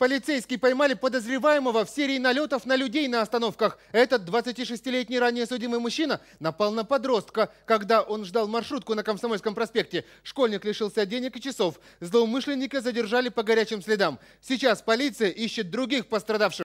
Полицейские поймали подозреваемого в серии налетов на людей на остановках. Этот 26-летний ранее судимый мужчина напал на подростка, когда он ждал маршрутку на Комсомольском проспекте. Школьник лишился денег и часов. Злоумышленника задержали по горячим следам. Сейчас полиция ищет других пострадавших.